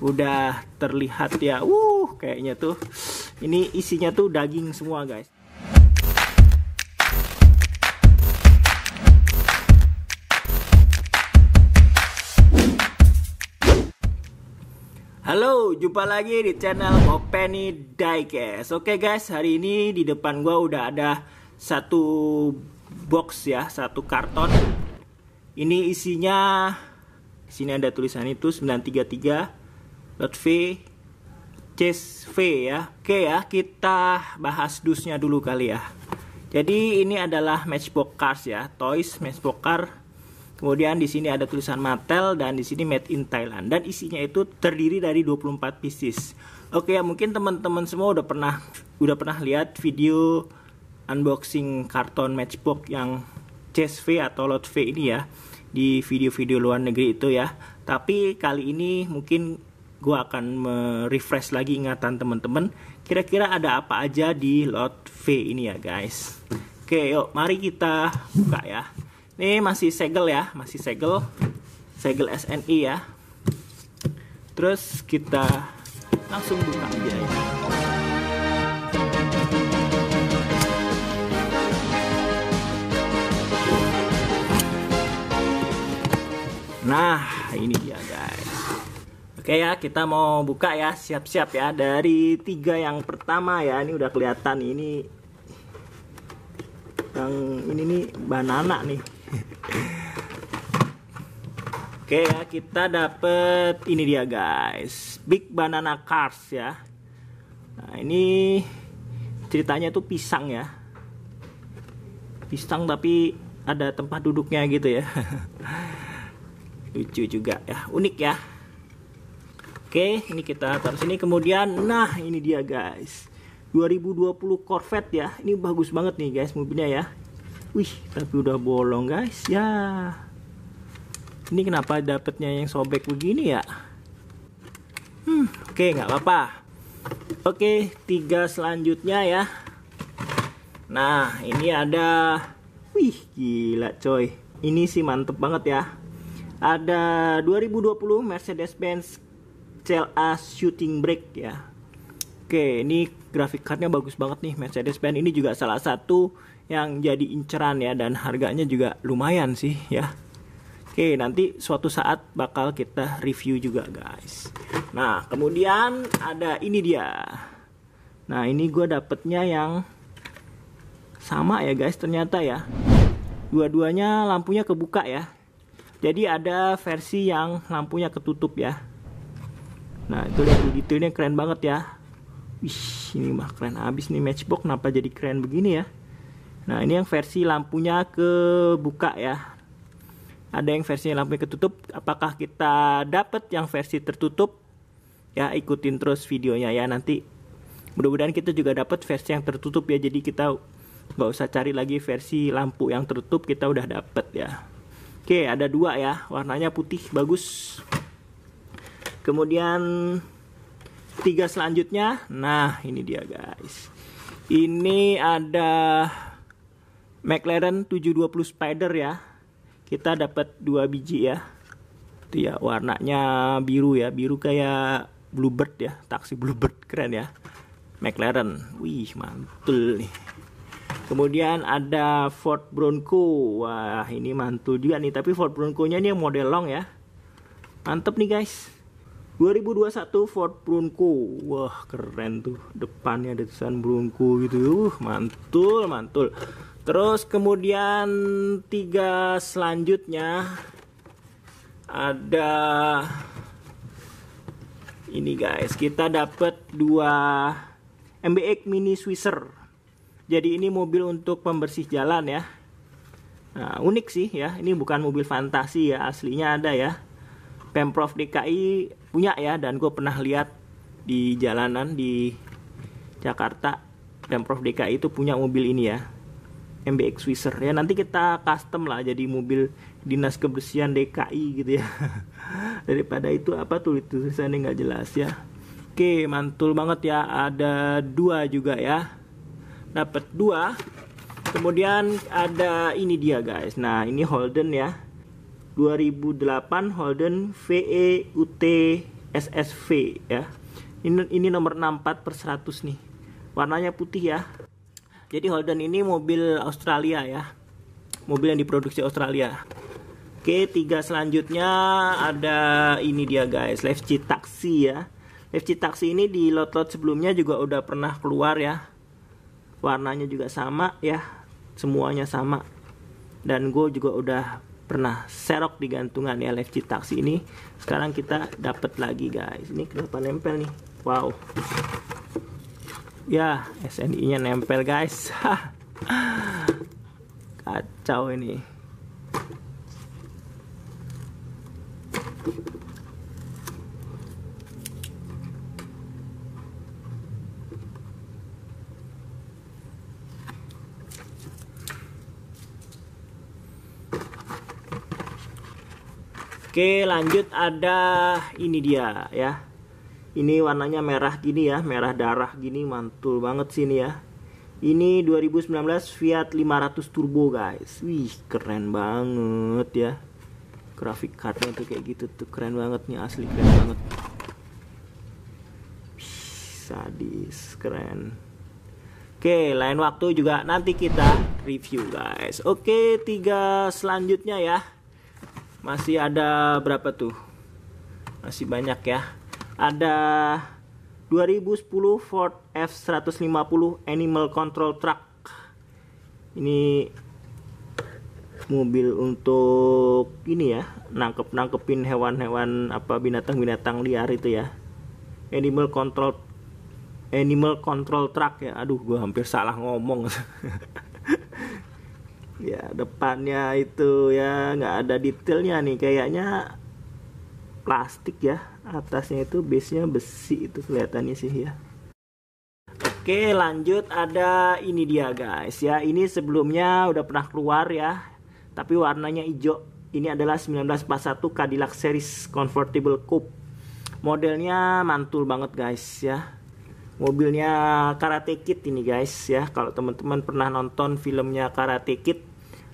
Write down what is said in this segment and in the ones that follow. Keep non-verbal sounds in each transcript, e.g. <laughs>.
udah terlihat ya uh kayaknya tuh ini isinya tuh daging semua guys Halo, jumpa lagi di channel Openi Diecast. Oke guys, hari ini di depan gua udah ada satu box ya, satu karton. Ini isinya sini ada tulisan itu 933 v chase v ya. Oke ya, kita bahas dusnya dulu kali ya. Jadi ini adalah Matchbox Cars ya, Toys Matchbox Car. Kemudian di sini ada tulisan Mattel dan di sini Made in Thailand dan isinya itu terdiri dari 24 pieces. Oke ya, mungkin teman-teman semua udah pernah udah pernah lihat video unboxing karton Matchbox yang chase v atau Lot V ini ya di video-video luar negeri itu ya. Tapi kali ini mungkin gue akan merefresh lagi ingatan teman-teman kira-kira ada apa aja di lot V ini ya guys oke yuk mari kita buka ya ini masih segel ya masih segel segel SNI ya terus kita langsung buka aja ya. Nah, ini dia guys. Oke ya, kita mau buka ya, siap-siap ya. Dari tiga yang pertama ya, ini udah kelihatan ini yang ini nih banana nih. Oke ya, kita dapet ini dia guys, Big Banana Cars ya. Nah ini ceritanya tuh pisang ya, pisang tapi ada tempat duduknya gitu ya. <laughs> Lucu juga ya, unik ya. Oke, ini kita taruh sini. Kemudian, nah ini dia guys. 2020 Corvette ya. Ini bagus banget nih guys mobilnya ya. Wih, tapi udah bolong guys. Ya. Ini kenapa dapetnya yang sobek begini ya? Hmm, oke nggak apa-apa. Oke, tiga selanjutnya ya. Nah, ini ada Wih, gila coy. Ini sih mantep banget ya. Ada 2020 Mercedes-Benz CLA shooting brake ya Oke ini grafik cardnya bagus banget nih Mercedes-Benz ini juga salah satu yang jadi inceran ya dan harganya juga lumayan sih ya Oke, nanti suatu saat bakal kita review juga, guys. Nah, kemudian ada ini dia. Nah, ini gue dapetnya yang sama ya, guys. Ternyata ya, dua-duanya lampunya kebuka ya. Jadi ada versi yang lampunya ketutup ya nah itu lihat detailnya gitu. keren banget ya Wih, ini mah keren abis nih matchbox kenapa jadi keren begini ya nah ini yang versi lampunya kebuka ya ada yang versi lampunya ketutup apakah kita dapat yang versi tertutup ya ikutin terus videonya ya nanti mudah-mudahan kita juga dapat versi yang tertutup ya jadi kita nggak usah cari lagi versi lampu yang tertutup kita udah dapet ya oke ada dua ya warnanya putih bagus Kemudian tiga selanjutnya, nah ini dia guys. Ini ada McLaren 720 Spider ya. Kita dapat dua biji ya. Itu ya warnanya biru ya, biru kayak Bluebird ya, taksi Bluebird keren ya. McLaren, wih mantul nih. Kemudian ada Ford Bronco. Wah, ini mantul juga nih, tapi Ford Bronco-nya ini model long ya. Mantep nih guys. 2021 Ford Bronco wah keren tuh depannya ada tulisan Bronco gitu uh, mantul mantul terus kemudian tiga selanjutnya ada ini guys kita dapat dua MBX Mini Swisher jadi ini mobil untuk pembersih jalan ya nah, unik sih ya ini bukan mobil fantasi ya aslinya ada ya Pemprov DKI punya ya dan gue pernah lihat di jalanan di Jakarta dan Prof DKI itu punya mobil ini ya MBX Wiser ya nanti kita custom lah jadi mobil dinas kebersihan DKI gitu ya <laughs> daripada itu apa tuh tulis tulisannya nggak jelas ya oke mantul banget ya ada dua juga ya dapat dua kemudian ada ini dia guys nah ini Holden ya 2008 Holden VE UT SSV ya. Ini ini nomor 64 per 100 nih. Warnanya putih ya. Jadi Holden ini mobil Australia ya. Mobil yang diproduksi Australia. Oke, tiga selanjutnya ada ini dia guys, Lefty Taxi ya. Lefty Taxi ini di lot-lot sebelumnya juga udah pernah keluar ya. Warnanya juga sama ya. Semuanya sama. Dan gue juga udah pernah serok di gantungan ya LFC taksi ini sekarang kita dapat lagi guys ini kenapa nempel nih wow ya SNI nya nempel guys <laughs> kacau ini Oke, lanjut ada ini dia ya. Ini warnanya merah gini ya, merah darah gini mantul banget sini ya. Ini 2019 Fiat 500 Turbo guys. Wih, keren banget ya. Grafik cardnya tuh kayak gitu tuh keren banget nih asli keren banget. Sadis, keren. Oke, lain waktu juga nanti kita review guys. Oke, tiga selanjutnya ya masih ada berapa tuh masih banyak ya ada 2010 Ford F150 Animal Control Truck ini mobil untuk ini ya nangkep nangkepin hewan-hewan apa binatang-binatang liar itu ya animal control animal control truck ya aduh gue hampir salah ngomong <laughs> ya depannya itu ya nggak ada detailnya nih kayaknya plastik ya atasnya itu base nya besi itu kelihatannya sih ya oke lanjut ada ini dia guys ya ini sebelumnya udah pernah keluar ya tapi warnanya hijau ini adalah 1941 Cadillac Series Convertible Coupe modelnya mantul banget guys ya mobilnya Karate Kid ini guys ya kalau teman-teman pernah nonton filmnya Karate Kid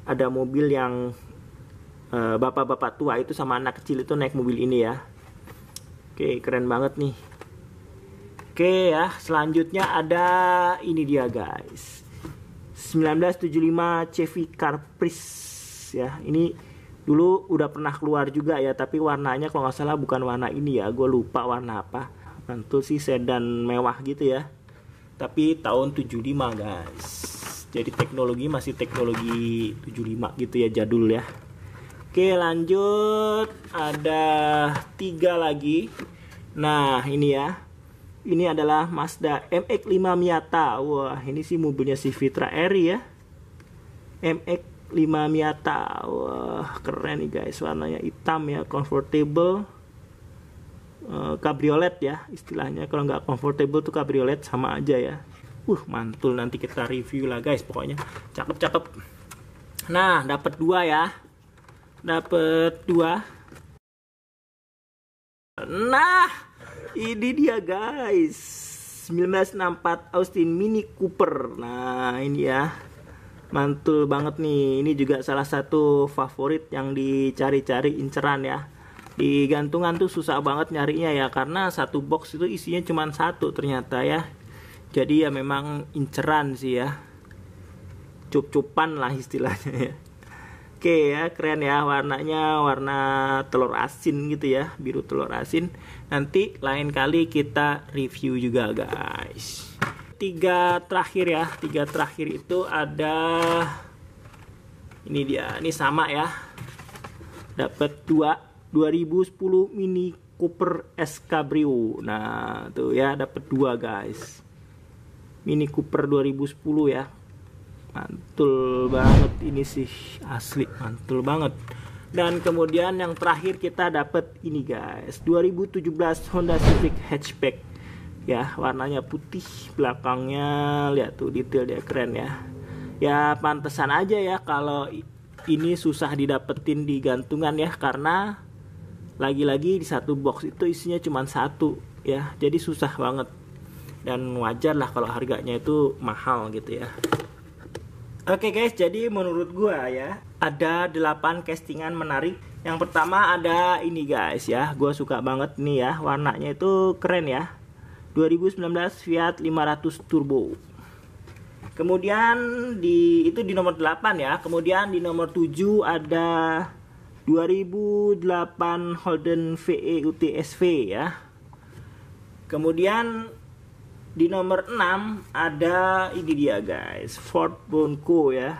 ada mobil yang eh, bapak-bapak uh, tua itu sama anak kecil itu naik mobil ini ya oke keren banget nih oke ya selanjutnya ada ini dia guys 1975 Chevy Caprice ya ini dulu udah pernah keluar juga ya tapi warnanya kalau nggak salah bukan warna ini ya gue lupa warna apa tentu nah, sih sedan mewah gitu ya tapi tahun 75 guys jadi teknologi masih teknologi 75 gitu ya jadul ya oke lanjut ada tiga lagi nah ini ya ini adalah Mazda MX-5 Miata wah ini sih mobilnya si Fitra Eri ya MX-5 Miata wah keren nih guys warnanya hitam ya comfortable Eh, kabriolet ya istilahnya kalau nggak comfortable tuh kabriolet sama aja ya uh mantul nanti kita review lah guys pokoknya cakep cakep nah dapat dua ya dapat dua nah ini dia guys 1964 Austin Mini Cooper nah ini ya mantul banget nih ini juga salah satu favorit yang dicari-cari inceran ya di gantungan tuh susah banget nyarinya ya karena satu box itu isinya cuma satu ternyata ya jadi ya memang inceran sih ya cup-cupan lah istilahnya ya oke ya keren ya warnanya warna telur asin gitu ya biru telur asin nanti lain kali kita review juga guys tiga terakhir ya tiga terakhir itu ada ini dia ini sama ya dapat dua 2010 Mini Cooper S Cabrio. Nah, tuh ya dapat dua guys. Mini Cooper 2010 ya. Mantul banget ini sih, asli mantul banget. Dan kemudian yang terakhir kita dapat ini guys, 2017 Honda Civic Hatchback. Ya, warnanya putih, belakangnya lihat tuh detail dia keren ya. Ya pantesan aja ya kalau ini susah didapetin di gantungan ya karena lagi-lagi di satu box itu isinya cuma satu ya jadi susah banget dan wajar lah kalau harganya itu mahal gitu ya oke guys jadi menurut gua ya ada delapan castingan menarik yang pertama ada ini guys ya gua suka banget nih ya warnanya itu keren ya 2019 Fiat 500 Turbo kemudian di itu di nomor 8 ya kemudian di nomor 7 ada 2008 Holden VE UTSV ya. Kemudian di nomor 6 ada ini dia guys, Ford Bronco ya.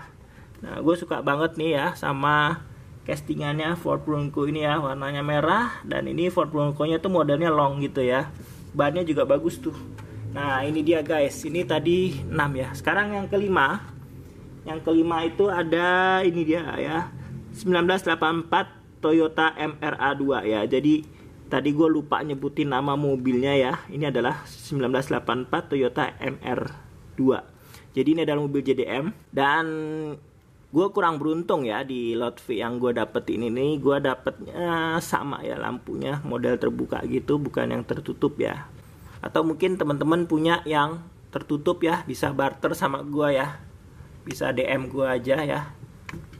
Nah, gue suka banget nih ya sama castingannya Ford Bronco ini ya, warnanya merah dan ini Ford Bronco-nya tuh modelnya long gitu ya. Bannya juga bagus tuh. Nah, ini dia guys, ini tadi 6 ya. Sekarang yang kelima. Yang kelima itu ada ini dia ya 1984 Toyota MRA2 ya. Jadi tadi gue lupa nyebutin nama mobilnya ya. Ini adalah 1984 Toyota MR2. Jadi ini adalah mobil JDM dan gue kurang beruntung ya di lot V yang gue dapet ini nih gue dapetnya sama ya lampunya model terbuka gitu bukan yang tertutup ya atau mungkin teman-teman punya yang tertutup ya bisa barter sama gue ya bisa DM gue aja ya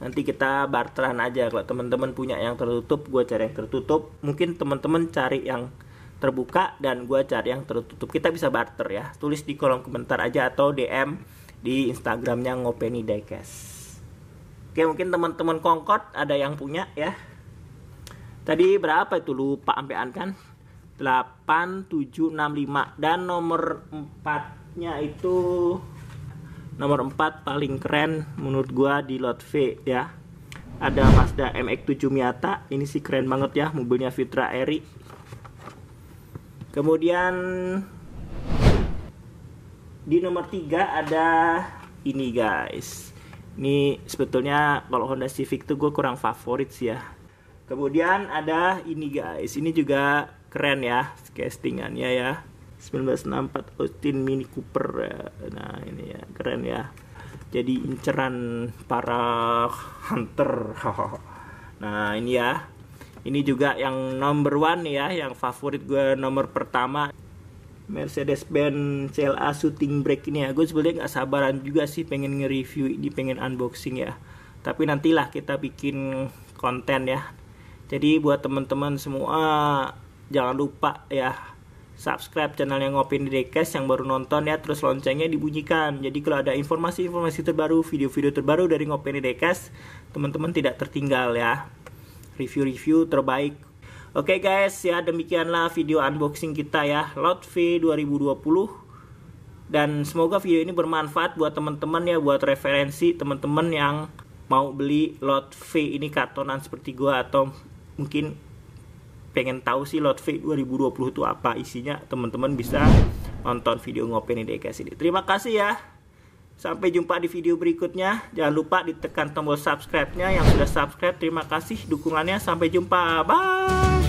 nanti kita barteran aja kalau teman-teman punya yang tertutup gue cari yang tertutup mungkin teman-teman cari yang terbuka dan gue cari yang tertutup kita bisa barter ya tulis di kolom komentar aja atau DM di Instagramnya Ngopeni Diecast Oke mungkin teman-teman kongkot ada yang punya ya Tadi berapa itu lupa ampean kan 8765 dan nomor empatnya itu nomor 4 paling keren menurut gua di lot V ya ada Mazda MX-7 Miata ini sih keren banget ya mobilnya Fitra Eri kemudian di nomor 3 ada ini guys ini sebetulnya kalau Honda Civic tuh gue kurang favorit sih ya kemudian ada ini guys ini juga keren ya castingannya ya 1964 Austin Mini Cooper ya. nah ini ya keren ya jadi inceran para hunter <laughs> nah ini ya ini juga yang number one ya yang favorit gue nomor pertama Mercedes-Benz CLA shooting brake ini ya gue sebenarnya nggak sabaran juga sih pengen nge-review ini pengen unboxing ya tapi nantilah kita bikin konten ya jadi buat teman-teman semua jangan lupa ya subscribe channel channelnya Ngopi Dekes yang baru nonton ya terus loncengnya dibunyikan jadi kalau ada informasi-informasi terbaru video-video terbaru dari Ngopi Dekes teman-teman tidak tertinggal ya review-review terbaik Oke okay guys ya demikianlah video unboxing kita ya Lot V 2020 dan semoga video ini bermanfaat buat teman-teman ya buat referensi teman-teman yang mau beli lot V ini kartonan seperti gua atau mungkin pengen tahu sih Lotve 2020 itu apa isinya teman-teman bisa nonton video ngopi di DKS ini terima kasih ya Sampai jumpa di video berikutnya. Jangan lupa ditekan tombol subscribe-nya. Yang sudah subscribe, terima kasih dukungannya. Sampai jumpa. Bye.